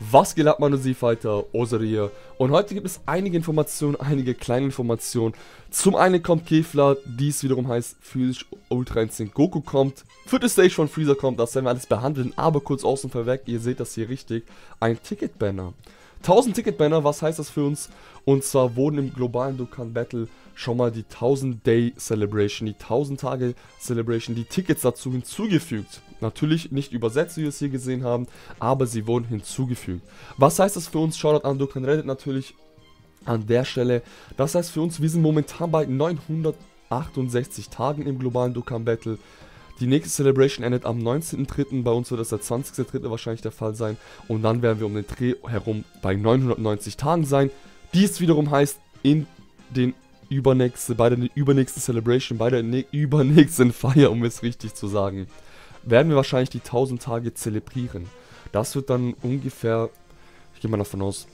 Was geht ab, Manosifighter? Osere hier. Und heute gibt es einige Informationen, einige kleine Informationen. Zum einen kommt Kefla, dies wiederum heißt physisch Ultra Instinct Goku kommt. Vierte Stage von Freezer kommt, das werden wir alles behandeln. Aber kurz außen vorweg, ihr seht das hier richtig, ein ticket banner 1000 Ticketbanner, was heißt das für uns? Und zwar wurden im globalen Dukan Battle schon mal die 1000 Day Celebration, die 1000 Tage Celebration, die Tickets dazu hinzugefügt. Natürlich nicht übersetzt, wie wir es hier gesehen haben, aber sie wurden hinzugefügt. Was heißt das für uns? Shoutout an Dukan Reddit natürlich an der Stelle. Das heißt für uns, wir sind momentan bei 968 Tagen im globalen Dukan Battle. Die nächste Celebration endet am 19.3. Bei uns wird das der 20.3. wahrscheinlich der Fall sein. Und dann werden wir um den Dreh herum bei 990 Tagen sein. Dies wiederum heißt, in den übernächste, bei der übernächsten Celebration, bei der übernächsten Feier, um es richtig zu sagen, werden wir wahrscheinlich die 1000 Tage zelebrieren. Das wird dann ungefähr, ich gehe mal davon aus,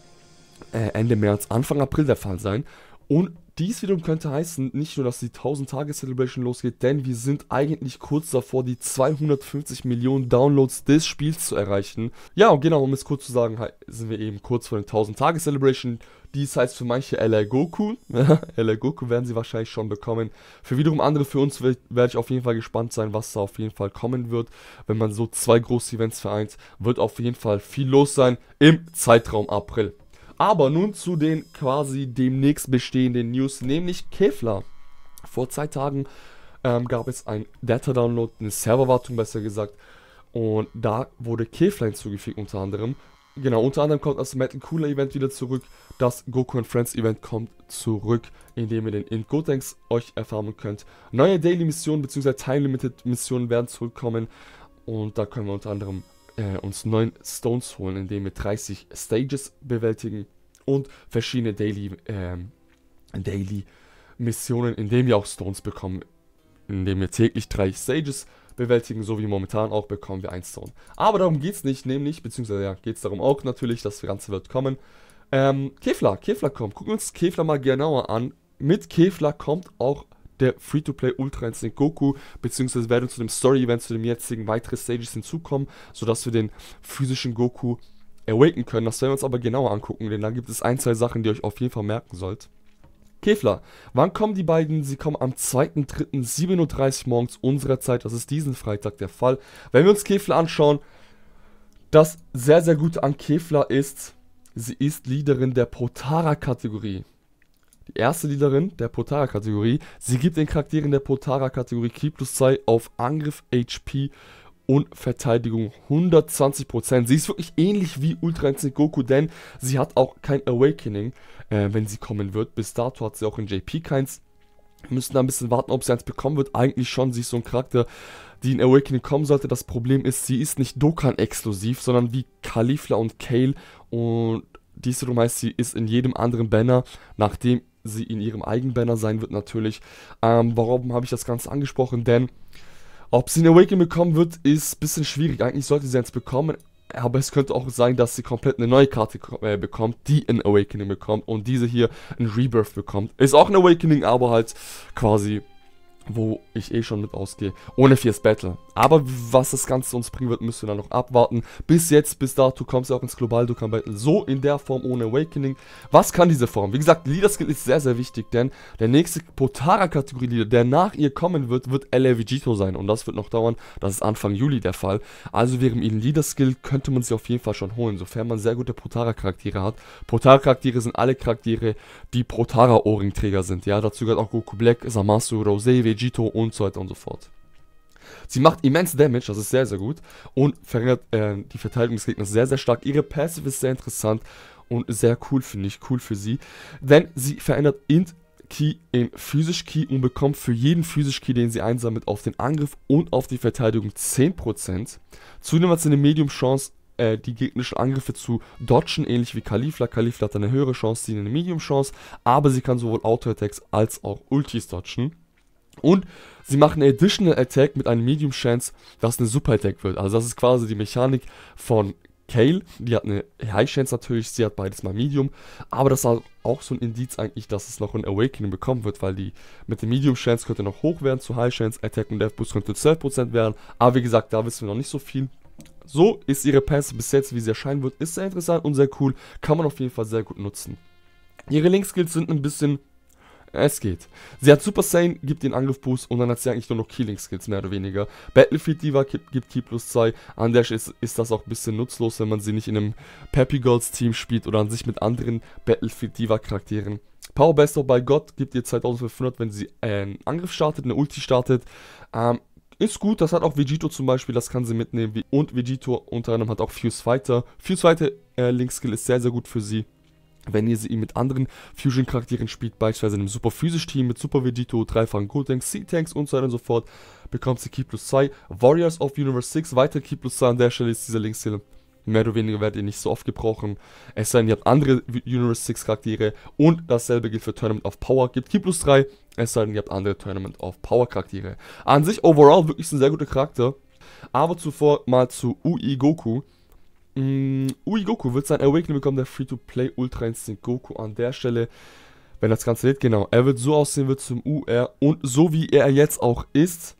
äh, Ende März, Anfang April der Fall sein. Und dies wiederum könnte heißen, nicht nur, dass die 1000-Tage-Celebration losgeht, denn wir sind eigentlich kurz davor, die 250 Millionen Downloads des Spiels zu erreichen. Ja, und genau, um es kurz zu sagen, sind wir eben kurz vor den 1000-Tage-Celebration. Dies heißt für manche LR Goku. LR Goku werden sie wahrscheinlich schon bekommen. Für wiederum andere, für uns werde ich auf jeden Fall gespannt sein, was da auf jeden Fall kommen wird. Wenn man so zwei große Events vereint, wird auf jeden Fall viel los sein im Zeitraum April. Aber nun zu den quasi demnächst bestehenden News, nämlich Kevlar. Vor zwei Tagen ähm, gab es ein Data-Download, eine Serverwartung besser gesagt, und da wurde Kevlar hinzugefügt unter anderem. Genau, unter anderem kommt das Metal Cooler Event wieder zurück, das Goku and Friends Event kommt zurück, indem ihr den in Gotenks euch erfahren könnt. Neue Daily Missionen bzw. Time Limited Missionen werden zurückkommen und da können wir unter anderem äh, uns 9 Stones holen, indem wir 30 Stages bewältigen und verschiedene Daily, ähm, Daily Missionen, indem wir auch Stones bekommen, indem wir täglich drei Stages bewältigen, so wie momentan auch bekommen wir 1 Stone. Aber darum geht es nicht, nämlich, beziehungsweise ja, geht es darum auch natürlich, das Ganze wird kommen. Ähm, Kevlar, Kevlar kommt, gucken wir uns Kevlar mal genauer an. Mit Kevlar kommt auch der Free-to-Play Ultra Instinct Goku, beziehungsweise werden zu dem Story-Event, zu dem jetzigen weitere Stages hinzukommen, sodass wir den physischen Goku awaken können. Das werden wir uns aber genauer angucken, denn da gibt es ein, zwei Sachen, die ihr euch auf jeden Fall merken sollt. Kevlar, wann kommen die beiden? Sie kommen am 2.3.7.30 Uhr morgens unserer Zeit. Das ist diesen Freitag der Fall. Wenn wir uns Kevlar anschauen, das sehr, sehr Gute an Kevlar ist, sie ist Leaderin der Potara-Kategorie erste Dealerin der Potara-Kategorie. Sie gibt den Charakteren der Potara-Kategorie Key plus 2 auf Angriff, HP und Verteidigung 120%. Sie ist wirklich ähnlich wie Ultra Instinct Goku, denn sie hat auch kein Awakening, äh, wenn sie kommen wird. Bis dato hat sie auch in JP keins. Wir müssen da ein bisschen warten, ob sie eins bekommen wird. Eigentlich schon, sie ist so ein Charakter, die in Awakening kommen sollte. Das Problem ist, sie ist nicht Dokkan-exklusiv, sondern wie Kalifla und Kale und diese Room heißt, sie ist in jedem anderen Banner, nachdem sie in ihrem eigenen Banner sein wird natürlich. Ähm, warum habe ich das Ganze angesprochen? Denn ob sie ein Awakening bekommen wird, ist ein bisschen schwierig. Eigentlich sollte sie eins bekommen, aber es könnte auch sein, dass sie komplett eine neue Karte äh, bekommt, die ein Awakening bekommt und diese hier ein Rebirth bekommt. Ist auch ein Awakening, aber halt quasi wo ich eh schon mit ausgehe. Ohne Fierce Battle. Aber was das Ganze uns bringen wird, müssen wir dann noch abwarten. Bis jetzt, bis dato, kommst du auch ins Global Dokkan Battle. So in der Form ohne Awakening. Was kann diese Form? Wie gesagt, Leader Skill ist sehr, sehr wichtig, denn der nächste Potara-Kategorie Leader, der nach ihr kommen wird, wird Vegito sein. Und das wird noch dauern. Das ist Anfang Juli der Fall. Also während ihren Leader Skill könnte man sie auf jeden Fall schon holen, sofern man sehr gute Potara-Charaktere hat. Potara-Charaktere sind alle Charaktere, die Potara-Ohrringträger sind. Ja, dazu gehört auch Goku Black, Samasu, Rosei, VG Vegito und so weiter und so fort. Sie macht immens Damage, das ist sehr, sehr gut. Und verringert äh, die Verteidigung des Gegners sehr, sehr stark. Ihre Passive ist sehr interessant und sehr cool, finde ich. Cool für sie. Denn sie verändert Int Key in Physisch Key und bekommt für jeden Physisch Key, den sie einsammelt, auf den Angriff und auf die Verteidigung 10%. Zudem hat sie eine Medium Chance, äh, die gegnerischen Angriffe zu dodgen, ähnlich wie Kalifla. Kalifla hat eine höhere Chance, sie eine Medium Chance, aber sie kann sowohl Auto-Attacks als auch Ultis dodgen. Und sie machen eine Additional Attack mit einem Medium Chance, dass eine Super Attack wird. Also das ist quasi die Mechanik von Kale. Die hat eine High Chance natürlich, sie hat beides mal Medium. Aber das war auch so ein Indiz eigentlich, dass es noch ein Awakening bekommen wird, weil die mit dem Medium Chance könnte noch hoch werden zu High Chance. Attack und Death Boost könnte 12% werden. Aber wie gesagt, da wissen wir noch nicht so viel. So ist ihre Pässe bis jetzt, wie sie erscheinen wird, ist sehr interessant und sehr cool. Kann man auf jeden Fall sehr gut nutzen. Ihre Linkskills sind ein bisschen es geht. Sie hat Super Saiyan, gibt den Angriff Boost und dann hat sie eigentlich nur noch Killing Skills, mehr oder weniger. Battlefield Diva gibt Key plus 2. An der ist, ist das auch ein bisschen nutzlos, wenn man sie nicht in einem Peppy Girls Team spielt oder an sich mit anderen Battlefield Diva Charakteren. Power Best of by God gibt ihr 2500, wenn sie einen Angriff startet, eine Ulti startet. Ähm, ist gut, das hat auch Vegito zum Beispiel, das kann sie mitnehmen. Und Vegito unter anderem hat auch Fuse Fighter. Fuse Fighter äh, Link Skill ist sehr, sehr gut für sie. Wenn ihr sie mit anderen Fusion-Charakteren spielt, beispielsweise einem Super Physisch-Team mit Super Vegito, dreifachen Gotenks, Sea-Tanks und so weiter und so fort, bekommt sie Key plus 2. Warriors of Universe 6, weiter Key plus 2 an der Stelle ist dieser Links hier. Mehr oder weniger werdet ihr nicht so oft gebrochen. Es sei denn, ihr habt andere Universe 6 Charaktere und dasselbe gilt für Tournament of Power. Gibt Key plus 3, es sei denn, ihr habt andere Tournament of Power Charaktere. An sich overall wirklich ein sehr guter Charakter. Aber zuvor mal zu UI Goku. Mm, Ui Goku wird sein Awakening bekommen, der Free-to-Play Ultra Instinct Goku an der Stelle. Wenn das Ganze lädt, genau. Er wird so aussehen wird zum UR und so wie er jetzt auch ist,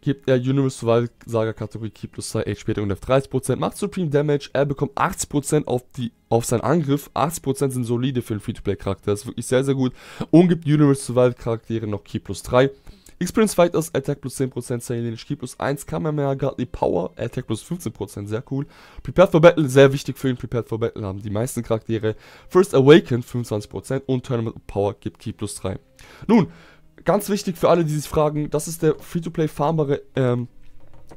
gibt er Universe Survival Saga Kategorie Key plus 2 HP und F30%, macht Supreme Damage, er bekommt 80% auf, die, auf seinen Angriff, 80% sind solide für einen Free-to-Play Charakter, das ist wirklich sehr, sehr gut und gibt Universe Survival Charaktere noch Key plus 3 Experience Fighters, Attack plus 10%, Seilenisch Key plus 1, Kamehameha, Godly Power, Attack plus 15%, sehr cool. Prepared for Battle, sehr wichtig für ihn, Prepared for Battle haben die meisten Charaktere. First Awakened, 25% und Tournament Power gibt Key plus 3. Nun, ganz wichtig für alle, die sich fragen, das ist der Free-to-Play farmbare, ähm,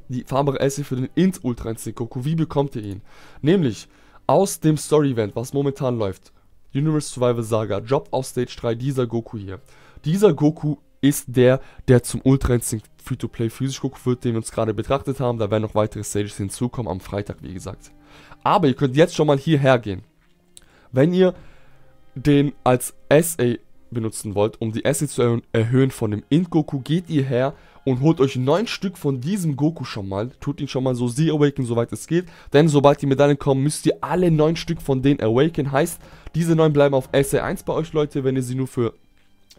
die farmbare Essay für den Int Ultra Instinct Goku. Wie bekommt ihr ihn? Nämlich aus dem Story-Event, was momentan läuft. Universe Survival Saga, Job auf Stage 3, dieser Goku hier. Dieser Goku ist der, der zum Ultra Instinct Free-to-Play physisch gucken wird, den wir uns gerade betrachtet haben. Da werden noch weitere Stages hinzukommen am Freitag, wie gesagt. Aber ihr könnt jetzt schon mal hierher gehen. Wenn ihr den als Essay benutzen wollt, um die Essay zu erhö erhöhen von dem Int-Goku, geht ihr her und holt euch neun Stück von diesem Goku schon mal. Tut ihn schon mal so Sie Awaken, soweit es geht. Denn sobald die Medaillen kommen, müsst ihr alle neun Stück von denen Awaken. Heißt, diese neun bleiben auf SA1 bei euch, Leute. Wenn ihr sie nur für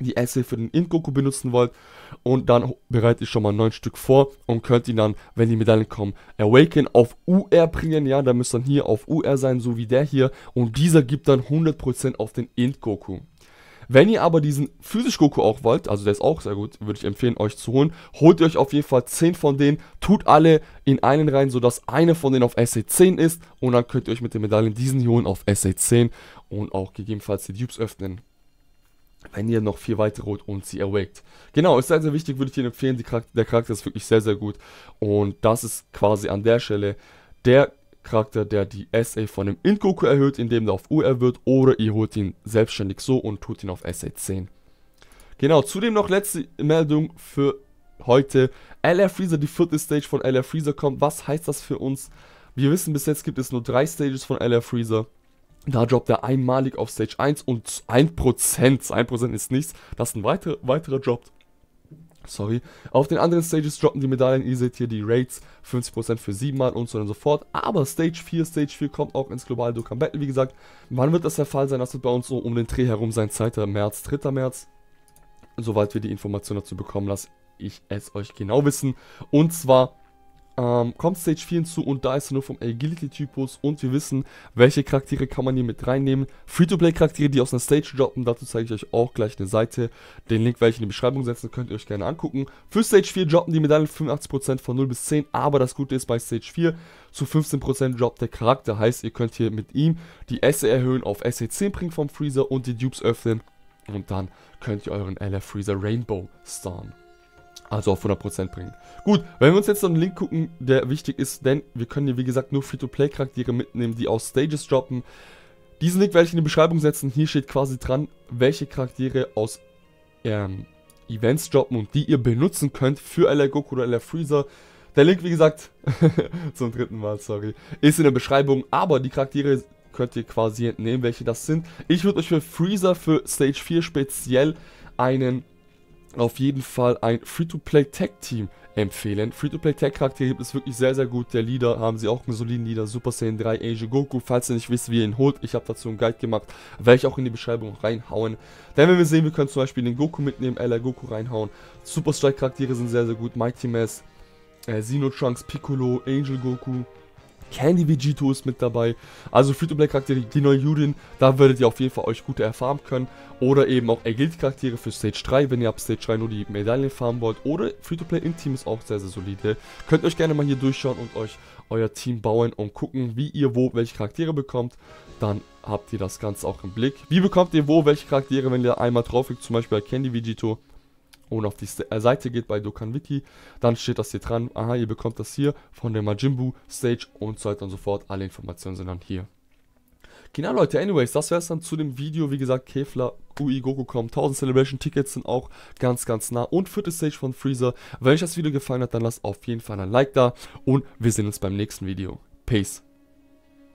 die Äste für den Ingoku benutzen wollt. Und dann bereite ich schon mal neun Stück vor und könnt ihn dann, wenn die Medaillen kommen, Awaken auf UR bringen. Ja, da müsst dann hier auf UR sein, so wie der hier. Und dieser gibt dann 100% auf den Ingoku. Wenn ihr aber diesen physisch Goku auch wollt, also der ist auch sehr gut, würde ich empfehlen, euch zu holen. Holt euch auf jeden Fall 10 von denen, tut alle in einen rein, sodass einer von denen auf SC10 ist. Und dann könnt ihr euch mit den Medaillen diesen hier holen auf SC10 und auch gegebenenfalls die Dupes öffnen wenn ihr noch vier weitere holt und sie erwaked. Genau, ist sehr, sehr wichtig, würde ich Ihnen empfehlen. Charakter, der Charakter ist wirklich sehr, sehr gut. Und das ist quasi an der Stelle der Charakter, der die SA von dem Inkoku erhöht, indem er auf UR wird. Oder ihr holt ihn selbstständig so und tut ihn auf SA 10. Genau, zudem noch letzte Meldung für heute. LR Freezer, die vierte Stage von LR Freezer kommt. Was heißt das für uns? Wir wissen, bis jetzt gibt es nur drei Stages von LR Freezer. Da droppt er einmalig auf Stage 1 und 1%, 1% ist nichts, das ist ein weiter, weiterer droppt. Sorry. Auf den anderen Stages droppen die Medaillen, ihr seht hier die Rates, 50% für 7 Mal und so und so fort. Aber Stage 4, Stage 4 kommt auch ins globale Dokkan Battle, wie gesagt. Wann wird das der Fall sein? Das wird bei uns so um den Dreh herum sein, 2. März, 3. März. Soweit wir die Information dazu bekommen, lasse ich es euch genau wissen. Und zwar ähm, kommt Stage 4 hinzu und da ist er nur vom Agility-Typus und wir wissen, welche Charaktere kann man hier mit reinnehmen. Free-to-Play-Charaktere, die aus einer Stage droppen, dazu zeige ich euch auch gleich eine Seite. Den Link werde ich in die Beschreibung setzen, könnt ihr euch gerne angucken. Für Stage 4 droppen die Medaillen 85% von 0 bis 10, aber das Gute ist bei Stage 4, zu 15% droppt der Charakter, heißt ihr könnt hier mit ihm die SE erhöhen auf SE 10 bringen vom Freezer und die Dupes öffnen und dann könnt ihr euren LF Freezer Rainbow starren. Also auf 100% bringen. Gut, wenn wir uns jetzt noch einen Link gucken, der wichtig ist, denn wir können hier wie gesagt nur Free-to-Play-Charaktere mitnehmen, die aus Stages droppen. Diesen Link werde ich in die Beschreibung setzen. Hier steht quasi dran, welche Charaktere aus ähm, Events droppen und die ihr benutzen könnt für LR Goku oder LR Freezer. Der Link, wie gesagt, zum dritten Mal, sorry, ist in der Beschreibung, aber die Charaktere könnt ihr quasi entnehmen, welche das sind. Ich würde euch für Freezer für Stage 4 speziell einen auf jeden Fall ein Free-to-Play-Tech-Team empfehlen. Free-to-Play-Tech-Charaktere gibt es wirklich sehr, sehr gut. Der Leader haben sie auch einen soliden Leader. Super Saiyan 3 Angel Goku. Falls ihr nicht wisst, wie ihr ihn holt, ich habe dazu einen Guide gemacht. Werde ich auch in die Beschreibung reinhauen. Denn wenn wir sehen, wir können zum Beispiel den Goku mitnehmen, LR Goku reinhauen. Super Strike-Charaktere sind sehr, sehr gut. Mighty Mass, äh, Xeno Trunks, Piccolo, Angel Goku. Candy Vegito ist mit dabei. Also Free-to-Play-Charaktere, die neue Judin, da werdet ihr auf jeden Fall euch gute erfahren können. Oder eben auch Ergilt-Charaktere für Stage 3, wenn ihr ab Stage 3 nur die Medaillen farmen wollt. Oder Free-to-Play im Team ist auch sehr, sehr solide. Könnt euch gerne mal hier durchschauen und euch euer Team bauen und gucken, wie ihr wo welche Charaktere bekommt. Dann habt ihr das Ganze auch im Blick. Wie bekommt ihr wo welche Charaktere, wenn ihr einmal draufklickt, zum Beispiel bei Candy Vegito und auf die äh, Seite geht bei Dokan Wiki, dann steht das hier dran, aha, ihr bekommt das hier von der Majimbu Stage und so weiter und so fort. Alle Informationen sind dann hier. Genau, Leute, anyways, das wäre es dann zu dem Video. Wie gesagt, Kevlar, UI, kommen. 1000 Celebration-Tickets sind auch ganz, ganz nah. Und vierte Stage von Freezer. Wenn euch das Video gefallen hat, dann lasst auf jeden Fall ein Like da. Und wir sehen uns beim nächsten Video. Peace.